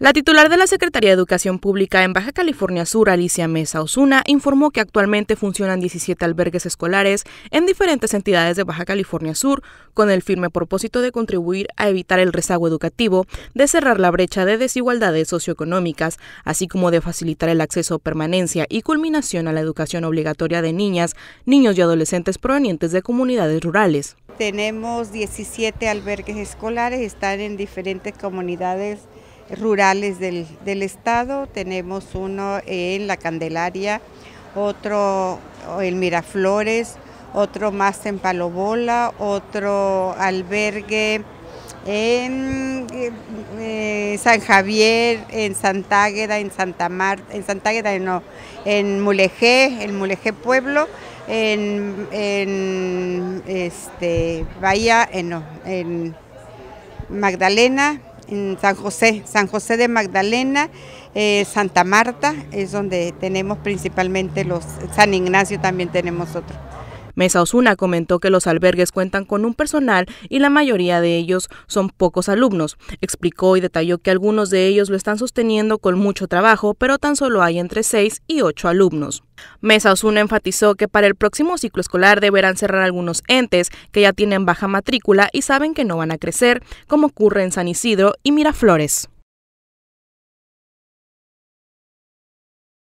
La titular de la Secretaría de Educación Pública en Baja California Sur, Alicia Mesa Osuna, informó que actualmente funcionan 17 albergues escolares en diferentes entidades de Baja California Sur con el firme propósito de contribuir a evitar el rezago educativo, de cerrar la brecha de desigualdades socioeconómicas, así como de facilitar el acceso, permanencia y culminación a la educación obligatoria de niñas, niños y adolescentes provenientes de comunidades rurales. Tenemos 17 albergues escolares, están en diferentes comunidades rurales del, estado. Tenemos uno en La Candelaria, otro en Miraflores, otro más en Palobola, otro albergue en eh, San Javier, en Santágueda, en Santa Marta, en Santágueda no, en Mulegé, en Mulegé Pueblo, en, este, Bahía, eh, en Magdalena, en San José, San José de Magdalena, eh, Santa Marta, es donde tenemos principalmente los, San Ignacio también tenemos otro. Mesa Osuna comentó que los albergues cuentan con un personal y la mayoría de ellos son pocos alumnos. Explicó y detalló que algunos de ellos lo están sosteniendo con mucho trabajo, pero tan solo hay entre 6 y 8 alumnos. Mesa Osuna enfatizó que para el próximo ciclo escolar deberán cerrar algunos entes que ya tienen baja matrícula y saben que no van a crecer, como ocurre en San Isidro y Miraflores.